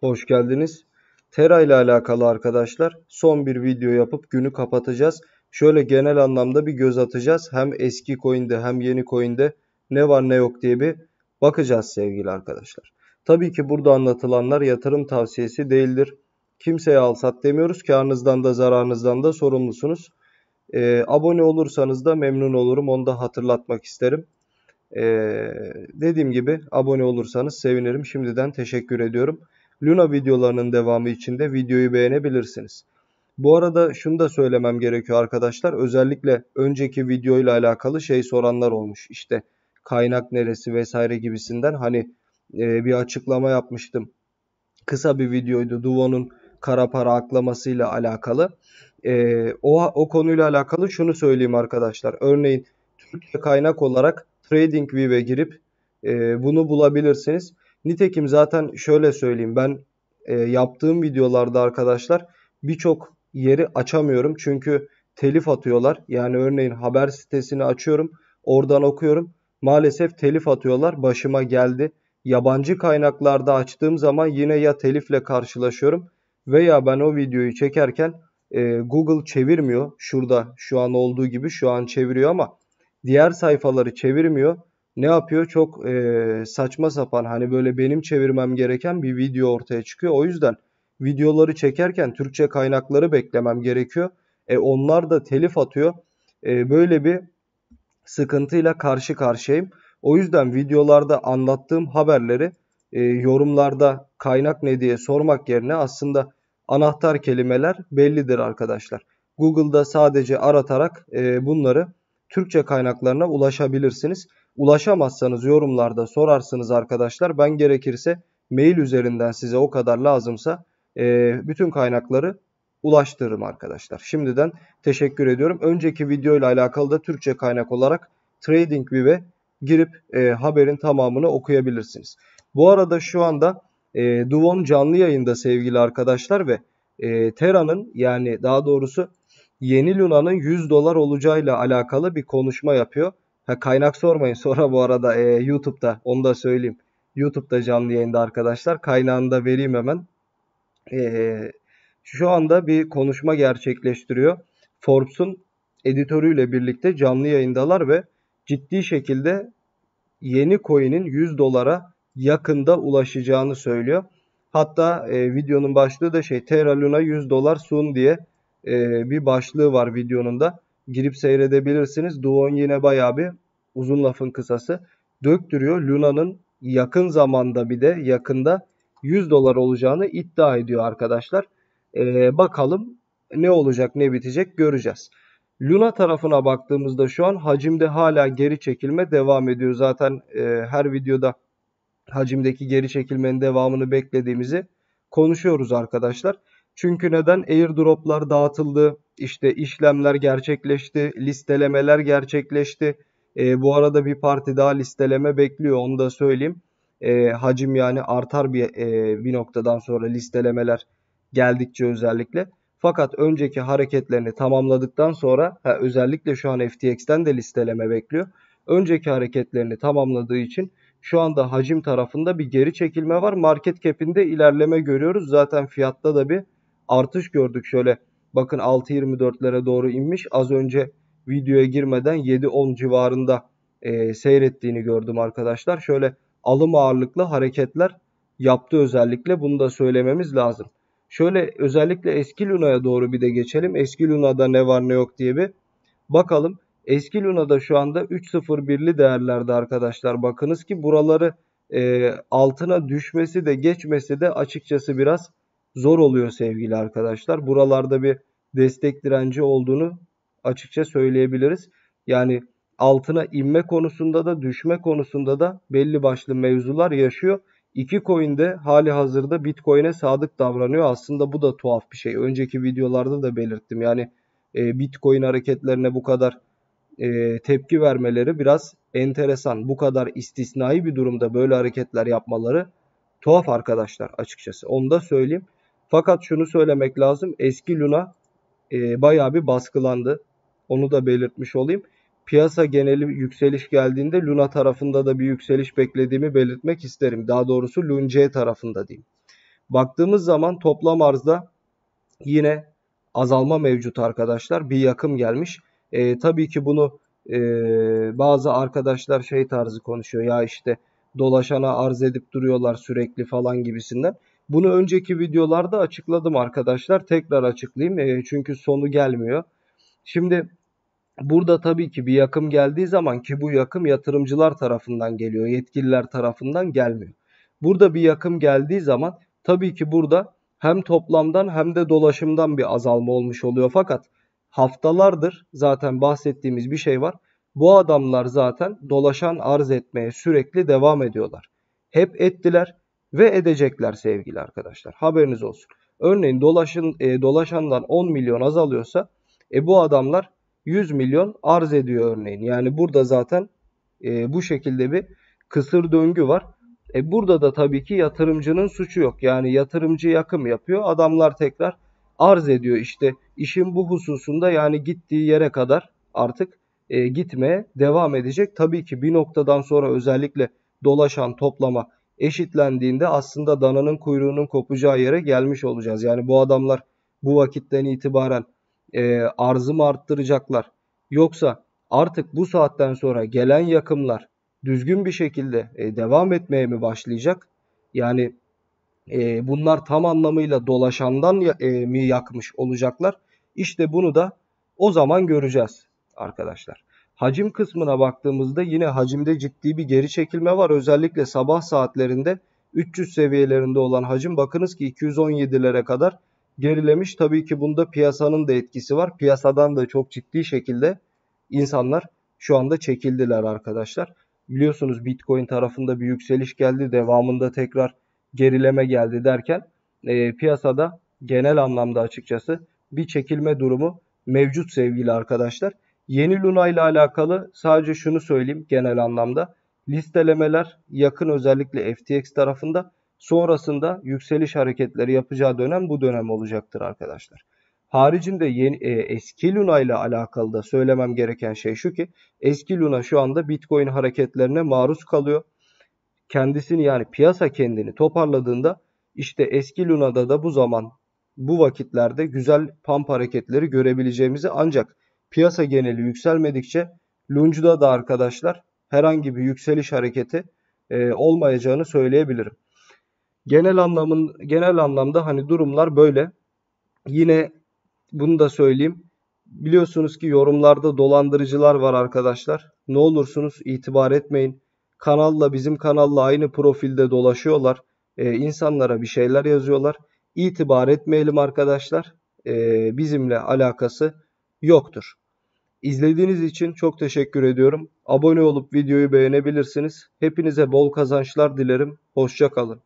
Hoş geldiniz. Tera ile alakalı arkadaşlar son bir video yapıp günü kapatacağız. Şöyle genel anlamda bir göz atacağız. Hem eski coin'de hem yeni coin'de ne var ne yok diye bir bakacağız sevgili arkadaşlar. Tabii ki burada anlatılanlar yatırım tavsiyesi değildir. Kimseye al sat demiyoruz. Karnınızdan da zararınızdan da sorumlusunuz. E, abone olursanız da memnun olurum. Onu da hatırlatmak isterim. E, dediğim gibi abone olursanız sevinirim. Şimdiden teşekkür ediyorum. Luna videolarının devamı içinde videoyu beğenebilirsiniz. Bu arada şunu da söylemem gerekiyor arkadaşlar. Özellikle önceki videoyla alakalı şey soranlar olmuş. İşte kaynak neresi vesaire gibisinden hani e, bir açıklama yapmıştım. Kısa bir videoydu. Duvo'nun kara para aklamasıyla alakalı. E, o, o konuyla alakalı şunu söyleyeyim arkadaşlar. Örneğin Türkçe kaynak olarak TradingView'e girip e, bunu bulabilirsiniz. Nitekim zaten şöyle söyleyeyim ben e, yaptığım videolarda arkadaşlar birçok yeri açamıyorum. Çünkü telif atıyorlar. Yani örneğin haber sitesini açıyorum. Oradan okuyorum. Maalesef telif atıyorlar. Başıma geldi. Yabancı kaynaklarda açtığım zaman yine ya telifle karşılaşıyorum veya ben o videoyu çekerken e, Google çevirmiyor. Şurada şu an olduğu gibi şu an çeviriyor ama diğer sayfaları çevirmiyor ne yapıyor? Çok e, saçma sapan hani böyle benim çevirmem gereken bir video ortaya çıkıyor. O yüzden videoları çekerken Türkçe kaynakları beklemem gerekiyor. E onlar da telif atıyor. E, böyle bir sıkıntıyla karşı karşıyayım. O yüzden videolarda anlattığım haberleri e, yorumlarda kaynak ne diye sormak yerine aslında anahtar kelimeler bellidir arkadaşlar. Google'da sadece aratarak e, bunları Türkçe kaynaklarına ulaşabilirsiniz. Ulaşamazsanız yorumlarda sorarsınız arkadaşlar. Ben gerekirse mail üzerinden size o kadar lazımsa e, bütün kaynakları ulaştırırım arkadaşlar. Şimdiden teşekkür ediyorum. Önceki video ile alakalı da Türkçe kaynak olarak TradingView'e girip e, haberin tamamını okuyabilirsiniz. Bu arada şu anda e, Duvon canlı yayında sevgili arkadaşlar ve e, Tera'nın yani daha doğrusu Yeni Luna'nın 100 dolar olacağıyla alakalı bir konuşma yapıyor. Ha, kaynak sormayın sonra bu arada e, YouTube'da onu da söyleyeyim. YouTube'da canlı yayında arkadaşlar. Kaynağını da vereyim hemen. E, şu anda bir konuşma gerçekleştiriyor. Forbes'un editörüyle birlikte canlı yayındalar ve ciddi şekilde yeni coin'in 100 dolara yakında ulaşacağını söylüyor. Hatta e, videonun başlığı da şey Terra Luna 100 dolar sun diye e, bir başlığı var videonun da girip seyredebilirsiniz. Duon yine bayağı bir uzun lafın kısası döktürüyor. Luna'nın yakın zamanda bir de yakında 100 dolar olacağını iddia ediyor arkadaşlar. Ee, bakalım ne olacak ne bitecek göreceğiz. Luna tarafına baktığımızda şu an hacimde hala geri çekilme devam ediyor. Zaten e, her videoda hacimdeki geri çekilmenin devamını beklediğimizi konuşuyoruz arkadaşlar. Çünkü neden airdroplar dağıtıldı, işte işlemler gerçekleşti, listelemeler gerçekleşti. E, bu arada bir parti daha listeleme bekliyor onu da söyleyeyim. E, hacim yani artar bir e, bir noktadan sonra listelemeler geldikçe özellikle. Fakat önceki hareketlerini tamamladıktan sonra ha, özellikle şu an FTX'ten de listeleme bekliyor. Önceki hareketlerini tamamladığı için şu anda hacim tarafında bir geri çekilme var. Market cap'inde ilerleme görüyoruz. Zaten fiyatta da bir artış gördük. Şöyle Bakın 6.24'lere doğru inmiş. Az önce videoya girmeden 7.10 civarında e, seyrettiğini gördüm arkadaşlar. Şöyle alım ağırlıklı hareketler yaptı özellikle. Bunu da söylememiz lazım. Şöyle özellikle eski Luna'ya doğru bir de geçelim. Eski Luna'da ne var ne yok diye bir bakalım. Eski Luna'da şu anda 3.01'li değerlerde arkadaşlar. Bakınız ki buraları e, altına düşmesi de geçmesi de açıkçası biraz zor oluyor sevgili arkadaşlar. Buralarda bir destek direnci olduğunu açıkça söyleyebiliriz. Yani altına inme konusunda da düşme konusunda da belli başlı mevzular yaşıyor. İki coin de hali hazırda Bitcoin'e sadık davranıyor. Aslında bu da tuhaf bir şey. Önceki videolarda da belirttim. Yani e, Bitcoin hareketlerine bu kadar e, tepki vermeleri biraz enteresan. Bu kadar istisnai bir durumda böyle hareketler yapmaları tuhaf arkadaşlar açıkçası. Onu da söyleyeyim. Fakat şunu söylemek lazım. Eski Luna e, bayağı bir baskılandı. Onu da belirtmiş olayım. Piyasa geneli yükseliş geldiğinde Luna tarafında da bir yükseliş beklediğimi belirtmek isterim. Daha doğrusu Luna C tarafında diyeyim. Baktığımız zaman toplam arzda yine azalma mevcut arkadaşlar. Bir yakım gelmiş. E, tabii ki bunu e, bazı arkadaşlar şey tarzı konuşuyor. Ya işte dolaşana arz edip duruyorlar sürekli falan gibisinden. Bunu önceki videolarda açıkladım arkadaşlar. Tekrar açıklayayım e, çünkü sonu gelmiyor. Şimdi burada tabii ki bir yakım geldiği zaman ki bu yakım yatırımcılar tarafından geliyor. Yetkililer tarafından gelmiyor. Burada bir yakım geldiği zaman tabii ki burada hem toplamdan hem de dolaşımdan bir azalma olmuş oluyor. Fakat haftalardır zaten bahsettiğimiz bir şey var. Bu adamlar zaten dolaşan arz etmeye sürekli devam ediyorlar. Hep ettiler ve edecekler sevgili arkadaşlar. Haberiniz olsun. Örneğin dolaşın, e, dolaşandan 10 milyon azalıyorsa e, bu adamlar 100 milyon arz ediyor örneğin. Yani burada zaten e, bu şekilde bir kısır döngü var. E, burada da tabii ki yatırımcının suçu yok. Yani yatırımcı yakım yapıyor. Adamlar tekrar arz ediyor işte işin bu hususunda yani gittiği yere kadar artık e, gitmeye devam edecek. Tabii ki bir noktadan sonra özellikle dolaşan toplama eşitlendiğinde aslında dananın kuyruğunun kopacağı yere gelmiş olacağız. Yani bu adamlar bu vakitten itibaren e, arzı arttıracaklar? Yoksa artık bu saatten sonra gelen yakımlar düzgün bir şekilde e, devam etmeye mi başlayacak? Yani e, bunlar tam anlamıyla dolaşandan e, mi yakmış olacaklar? İşte bunu da o zaman göreceğiz arkadaşlar. Hacim kısmına baktığımızda yine hacimde ciddi bir geri çekilme var. Özellikle sabah saatlerinde 300 seviyelerinde olan hacim bakınız ki 217'lere kadar gerilemiş. Tabii ki bunda piyasanın da etkisi var. Piyasadan da çok ciddi şekilde insanlar şu anda çekildiler arkadaşlar. Biliyorsunuz Bitcoin tarafında bir yükseliş geldi. Devamında tekrar gerileme geldi derken e, piyasada genel anlamda açıkçası bir çekilme durumu mevcut sevgili arkadaşlar. Yeni Luna ile alakalı sadece şunu söyleyeyim genel anlamda. Listelemeler yakın özellikle FTX tarafında sonrasında yükseliş hareketleri yapacağı dönem bu dönem olacaktır arkadaşlar. Haricinde yeni, e, eski Luna ile alakalı da söylemem gereken şey şu ki eski Luna şu anda Bitcoin hareketlerine maruz kalıyor. Kendisini yani piyasa kendini toparladığında işte eski Luna'da da bu zaman bu vakitlerde güzel pump hareketleri görebileceğimizi ancak piyasa geneli yükselmedikçe Luncu'da da arkadaşlar herhangi bir yükseliş hareketi e, olmayacağını söyleyebilirim. Genel anlamın genel anlamda hani durumlar böyle. Yine bunu da söyleyeyim. Biliyorsunuz ki yorumlarda dolandırıcılar var arkadaşlar. Ne olursunuz itibar etmeyin. Kanalla bizim kanalla aynı profilde dolaşıyorlar. Ee, insanlara bir şeyler yazıyorlar. İtibar etmeyelim arkadaşlar. Ee, bizimle alakası yoktur. İzlediğiniz için çok teşekkür ediyorum. Abone olup videoyu beğenebilirsiniz. Hepinize bol kazançlar dilerim. Hoşçakalın.